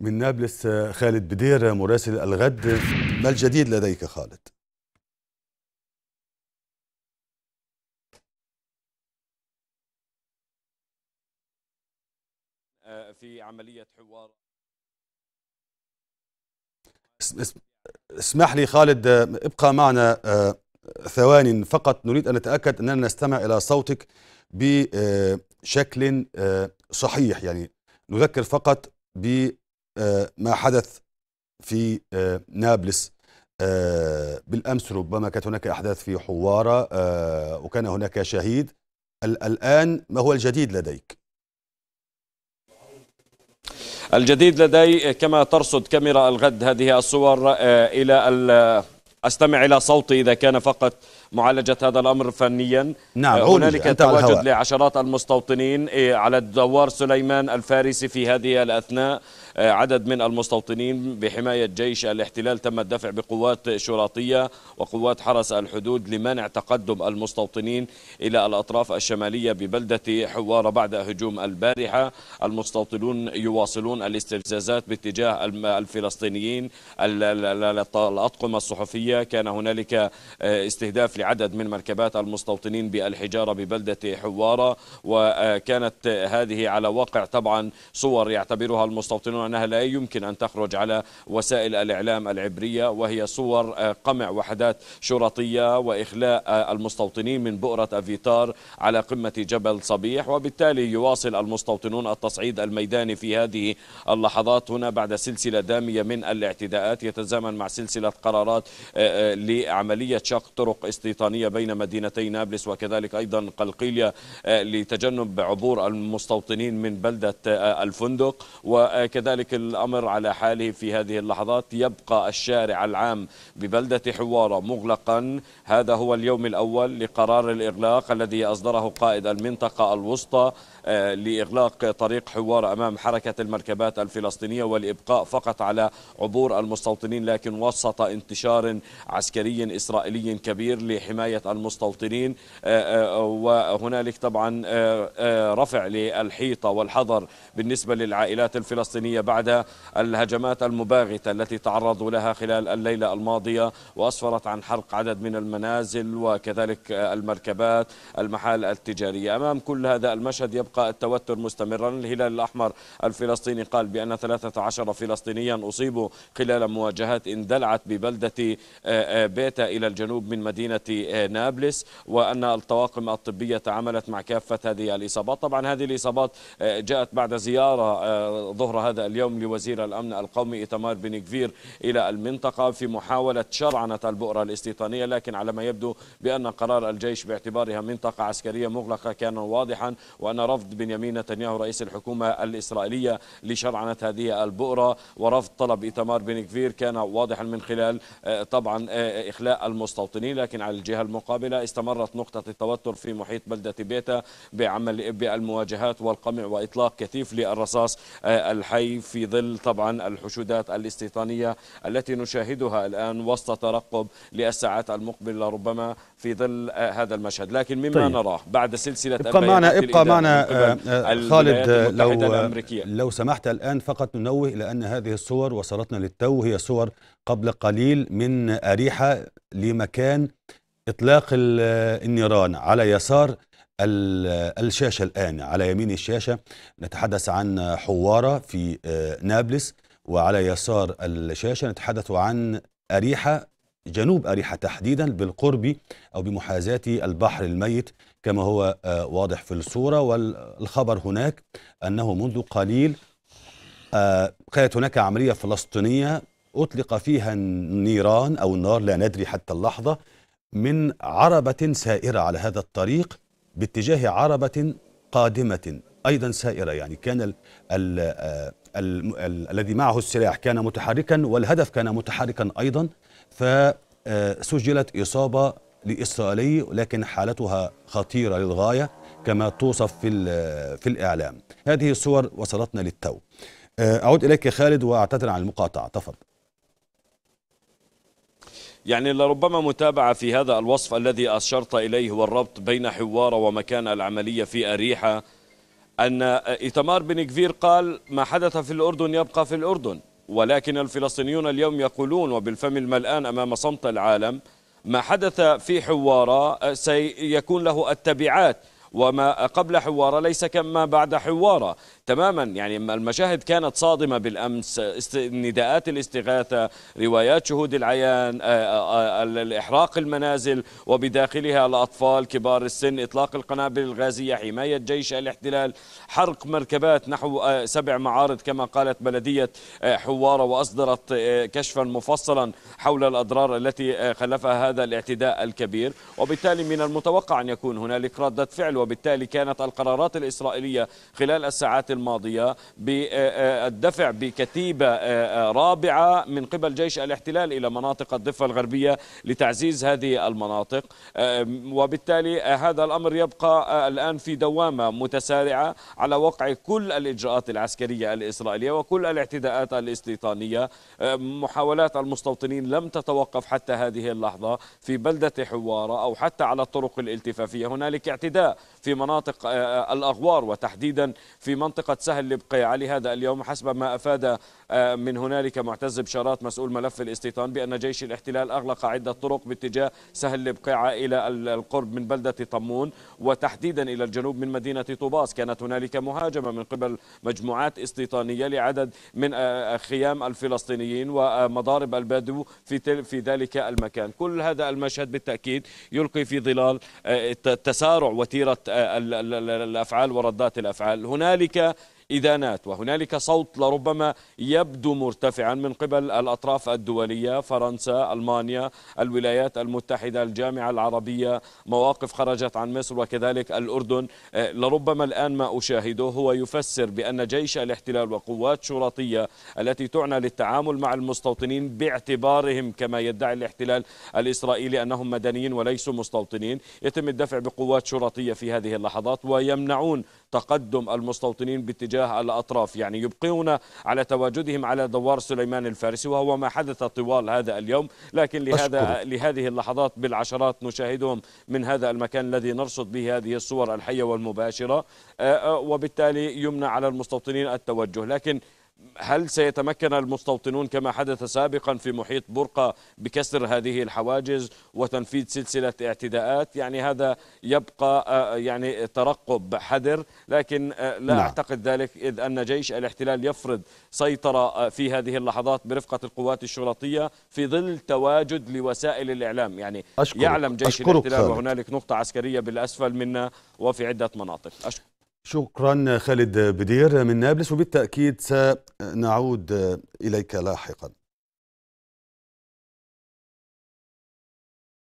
من نابلس آه، خالد بدير آه، مراسل الغد ما الجديد لديك خالد؟ آه، في عملية حوار اسمح لي خالد ابقى معنا ثوان فقط نريد أن نتأكد أننا نستمع إلى صوتك بشكل صحيح يعني نذكر فقط ب آه، ما حدث في آه، نابلس آه، بالأمس ربما كانت هناك أحداث في حوارة وكان هناك شهيد الآن ما هو الجديد لديك؟ الجديد لدي كما ترصد كاميرا الغد هذه الصور إلى أستمع إلى صوتي إذا كان فقط معالجة هذا الأمر فنيا نعم هنالك تواجد لعشرات المستوطنين إيه، على الدوار سليمان الفارسي في هذه الأثناء آه، عدد من المستوطنين بحماية جيش الاحتلال تم الدفع بقوات شرطية وقوات حرس الحدود لمنع تقدم المستوطنين إلى الأطراف الشمالية ببلدة حوارة بعد هجوم البارحة المستوطنون يواصلون الاستفزازات باتجاه الفلسطينيين الأطقم الصحفية كان هنالك آه، استهداف لعدد من مركبات المستوطنين بالحجارة ببلدة حوارة وكانت هذه على واقع طبعا صور يعتبرها المستوطنون أنها لا يمكن أن تخرج على وسائل الإعلام العبرية وهي صور آه، قمع وحدات شرطية وإخلاء آه، المستوطنين من بؤرة أفيتار على قمة جبل صبيح وبالتالي يواصل المستوطنون التصعيد الميداني في هذه اللحظات هنا بعد سلسلة دامية من الاعتداءات يتزامن مع سلسلة قرارات آه، لعملية شق طرق استيطانية بين مدينتي نابلس وكذلك أيضا قلقيلية لتجنب عبور المستوطنين من بلدة الفندق وكذلك كذلك الأمر على حاله في هذه اللحظات يبقى الشارع العام ببلدة حوارة مغلقا هذا هو اليوم الأول لقرار الإغلاق الذي أصدره قائد المنطقة الوسطى آه، لإغلاق طريق حوار أمام حركة المركبات الفلسطينية والإبقاء فقط على عبور المستوطنين لكن وسط انتشار عسكري إسرائيلي كبير لحماية المستوطنين آه، آه، وهنالك طبعا رفع للحيطة والحظر بالنسبة للعائلات الفلسطينية بعد الهجمات المباغتة التي تعرضوا لها خلال الليلة الماضية وأسفرت عن حرق عدد من المنازل وكذلك المركبات المحال التجارية أمام كل هذا المشهد يبقى التوتر مستمرا الهلال الأحمر الفلسطيني قال بأن 13 فلسطينيا أصيبوا خلال مواجهات اندلعت ببلدة آه، آه، بيتا إلى الجنوب من مدينة آه، نابلس وأن الطواقم الطبية تعاملت مع كافة هذه الإصابات طبعا هذه الإصابات جاءت بعد زيارة ظهر هذا اليوم اليوم لوزير الأمن القومي إتمار بن كفير إلى المنطقة في محاولة شرعنة البؤرة الاستيطانية لكن على ما يبدو بأن قرار الجيش باعتبارها منطقة عسكرية مغلقة كان واضحا وأن رفض بنيامين نتنياهو رئيس الحكومة الإسرائيلية لشرعنة هذه البؤرة ورفض طلب إتمار بن كفير كان واضحا من خلال آه، طبعا آه، إخلاء المستوطنين لكن على الجهة المقابلة استمرت نقطة التوتر في محيط بلدة بيتا بعمل بالمواجهات والقمع وإطلاق كثيف للرصاص آه، الحي في ظل طبعا الحشودات الاستيطانية التي نشاهدها الآن وسط ترقب للساعات المقبلة ربما في ظل هذا المشهد لكن مما طيب. نراه بعد سلسلة ابقى معنا ابقى معنا آه، آه، خالد آه، لو الأمريكية. لو سمحت الآن فقط ننوه إلى أن هذه الصور وصلتنا للتو هي صور قبل قليل من أريحة لمكان إطلاق النيران على يسار الشاشة الآن على يمين الشاشة نتحدث عن حوارة في آه، نابلس وعلى يسار الشاشة نتحدث عن أريحة جنوب أريحة تحديدا بالقرب أو بمحاذاة البحر الميت كما هو آه، واضح في الصورة والخبر هناك أنه منذ قليل آه، كانت هناك عملية فلسطينية أطلق فيها النيران أو النار لا ندري حتى اللحظة من عربة سائرة على هذا الطريق باتجاه عربة قادمة أيضا سائرة يعني كان الـ الـ الـ الـ الذي معه السلاح كان متحركا والهدف كان متحركا أيضا فسجلت آه، إصابة لإسرائيلي لكن حالتها خطيرة للغاية كما توصف في, في الإعلام هذه الصور وصلتنا للتو آه، أعود إليك يا خالد وأعتذر عن المقاطعة تفضل يعني لربما متابعة في هذا الوصف الذي أشرت إليه والربط بين حوارة ومكان العملية في أريحة أن إتمار بن كفير قال ما حدث في الأردن يبقى في الأردن ولكن الفلسطينيون اليوم يقولون وبالفم الملآن أمام صمت العالم ما حدث في حوارة سيكون له التبعات وما قبل حوارة ليس كما بعد حوارة تماما يعني المشاهد كانت صادمة بالأمس نداءات الاستغاثة روايات شهود العيان إحراق المنازل وبداخلها الأطفال كبار السن إطلاق القنابل الغازية حماية جيش الاحتلال حرق مركبات نحو سبع معارض كما قالت بلدية حوارة وأصدرت كشفا مفصلا حول الأضرار التي خلفها هذا الاعتداء الكبير وبالتالي من المتوقع أن يكون هنالك ردة فعل وبالتالي كانت القرارات الإسرائيلية خلال الساعات الماضية بالدفع آه، آه، بكتيبة آه، رابعة من قبل جيش الاحتلال إلى مناطق الضفة الغربية لتعزيز هذه المناطق وبالتالي هذا الأمر يبقى الآن في دوامة متسارعة على وقع كل الإجراءات العسكرية الإسرائيلية وكل الاعتداءات الاستيطانية محاولات المستوطنين لم تتوقف حتى هذه اللحظة في بلدة حوارة أو حتى على الطرق الالتفافية هنالك اعتداء في مناطق الأغوار وتحديدا في منطقة منطقة سهل لبقيعة لهذا اليوم حسب ما أفاد آه، من هنالك معتز بشارات مسؤول ملف الاستيطان بأن جيش الاحتلال أغلق عدة طرق باتجاه سهل لبقيعة إلى القرب من بلدة طمون وتحديدا إلى الجنوب من مدينة طوباس كانت هنالك مهاجمة من قبل مجموعات استيطانية لعدد من آه، آه، خيام الفلسطينيين ومضارب البدو في, في ذلك المكان كل هذا المشهد بالتأكيد يلقي في ظلال تسارع وتيرة الأفعال وردات الأفعال هنالك إذانات وهنالك صوت لربما يبدو مرتفعا من قبل الأطراف الدولية فرنسا ألمانيا الولايات المتحدة الجامعة العربية مواقف خرجت عن مصر وكذلك الأردن آه، لربما الآن ما أشاهده هو يفسر بأن جيش الاحتلال وقوات شرطية التي تعنى للتعامل مع المستوطنين باعتبارهم كما يدعي الاحتلال الإسرائيلي أنهم مدنيين وليسوا مستوطنين يتم الدفع بقوات شرطية في هذه اللحظات ويمنعون تقدم المستوطنين باتجاه تجاه الأطراف يعني يبقون على تواجدهم على دوار سليمان الفارسي وهو ما حدث طوال هذا اليوم لكن لهذا لهذه اللحظات بالعشرات نشاهدهم من هذا المكان الذي نرصد به هذه الصور الحية والمباشرة آه، آه، وبالتالي يمنع على المستوطنين التوجه لكن هل سيتمكن المستوطنون كما حدث سابقا في محيط برقة بكسر هذه الحواجز وتنفيذ سلسلة اعتداءات يعني هذا يبقى آه، يعني ترقب حذر لكن آه، لا لا نعم. أعتقد ذلك إذ أن جيش الاحتلال يفرض سيطرة آه، في هذه اللحظات برفقة القوات الشرطية في ظل تواجد لوسائل الإعلام يعني أشكرك. يعلم جيش أشكرك الاحتلال وهنالك نقطة عسكرية بالأسفل منا وفي عدة مناطق أشكرك شكرا خالد بدير من نابلس وبالتأكيد سنعود إليك لاحقا